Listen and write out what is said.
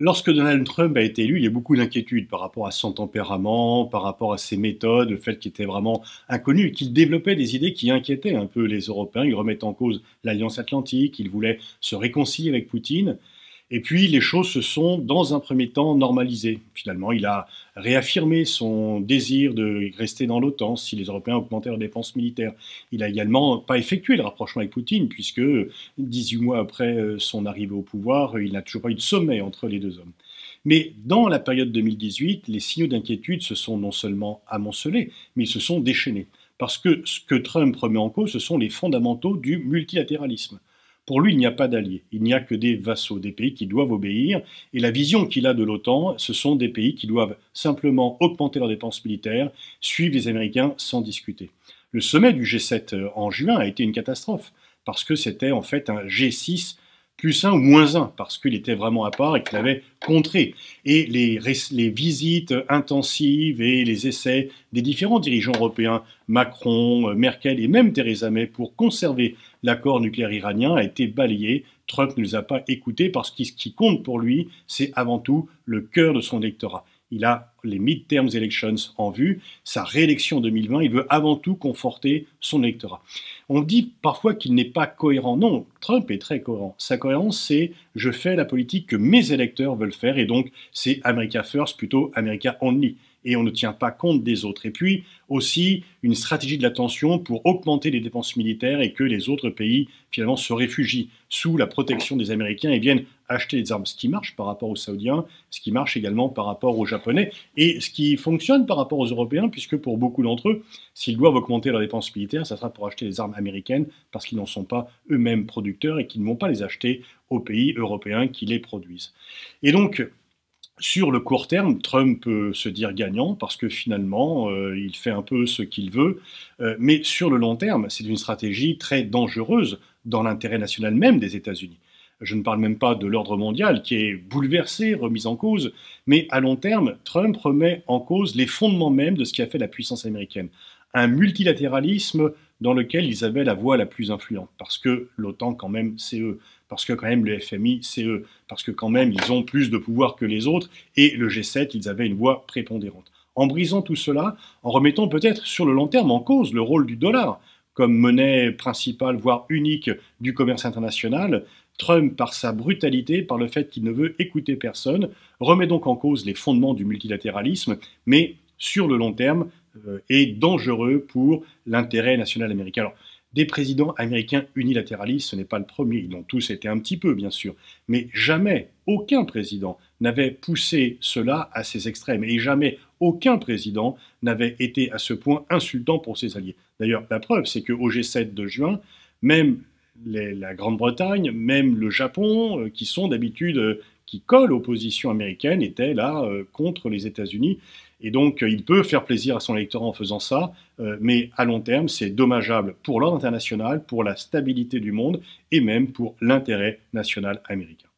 Lorsque Donald Trump a été élu, il y a beaucoup d'inquiétudes par rapport à son tempérament, par rapport à ses méthodes, le fait qu'il était vraiment inconnu, qu'il développait des idées qui inquiétaient un peu les Européens. Il remettait en cause l'Alliance atlantique, il voulait se réconcilier avec Poutine. Et puis les choses se sont, dans un premier temps, normalisées. Finalement, il a réaffirmé son désir de rester dans l'OTAN si les Européens augmentaient leurs dépenses militaires. Il n'a également pas effectué le rapprochement avec Poutine, puisque 18 mois après euh, son arrivée au pouvoir, il n'a toujours pas eu de sommet entre les deux hommes. Mais dans la période 2018, les signaux d'inquiétude se sont non seulement amoncelés, mais ils se sont déchaînés. Parce que ce que Trump remet en cause, ce sont les fondamentaux du multilatéralisme. Pour lui, il n'y a pas d'alliés, il n'y a que des vassaux, des pays qui doivent obéir, et la vision qu'il a de l'OTAN, ce sont des pays qui doivent simplement augmenter leurs dépenses militaires, suivre les Américains sans discuter. Le sommet du G7 euh, en juin a été une catastrophe, parce que c'était en fait un G6 plus un ou moins 1, parce qu'il était vraiment à part et qu'il avait contré. Et les, les, visites intensives et les essais des différents dirigeants européens, Macron, Merkel et même Theresa May, pour conserver l'accord nucléaire iranien a été balayé. Trump ne les a pas écoutés parce que ce qui compte pour lui, c'est avant tout le cœur de son électorat. Il a les midterms elections en vue, sa réélection 2020, il veut avant tout conforter son électorat. On dit parfois qu'il n'est pas cohérent. Non, Trump est très cohérent. Sa cohérence, c'est je fais la politique que mes électeurs veulent faire, et donc c'est America First plutôt America Only et on ne tient pas compte des autres. Et puis aussi une stratégie de la tension pour augmenter les dépenses militaires et que les autres pays finalement se réfugient sous la protection des Américains et viennent acheter des armes. Ce qui marche par rapport aux Saoudiens, ce qui marche également par rapport aux Japonais et ce qui fonctionne par rapport aux Européens puisque pour beaucoup d'entre eux, s'ils doivent augmenter leurs dépenses militaires, ça sera pour acheter des armes américaines parce qu'ils n'en sont pas eux-mêmes producteurs et qu'ils ne vont pas les acheter aux pays européens qui les produisent. Et donc, sur le court terme, Trump peut se dire gagnant parce que finalement, euh, il fait un peu ce qu'il veut. Euh, mais sur le long terme, c'est une stratégie très dangereuse dans l'intérêt national même des États-Unis. Je ne parle même pas de l'ordre mondial qui est bouleversé, remis en cause. Mais à long terme, Trump remet en cause les fondements même de ce qui a fait la puissance américaine. Un multilatéralisme dans lequel ils avaient la voix la plus influente, parce que l'OTAN, quand même, c'est eux, parce que quand même le FMI, c'est eux, parce que quand même ils ont plus de pouvoir que les autres, et le G7, ils avaient une voix prépondérante. En brisant tout cela, en remettant peut-être sur le long terme en cause le rôle du dollar comme monnaie principale, voire unique, du commerce international, Trump, par sa brutalité, par le fait qu'il ne veut écouter personne, remet donc en cause les fondements du multilatéralisme, mais sur le long terme, et euh, dangereux pour l'intérêt national américain. Alors, des présidents américains unilatéralistes, ce n'est pas le premier, ils ont tous été un petit peu, bien sûr, mais jamais aucun président n'avait poussé cela à ses extrêmes, et jamais aucun président n'avait été à ce point insultant pour ses alliés. D'ailleurs, la preuve, c'est qu'au G7 de juin, même la Grande-Bretagne, même le Japon, euh, qui sont d'habitude euh, qui colle aux positions américaines était là euh, contre les États-Unis. Et donc, euh, il peut faire plaisir à son électorat en faisant ça, euh, mais à long terme, c'est dommageable pour l'ordre international, pour la stabilité du monde et même pour l'intérêt national américain.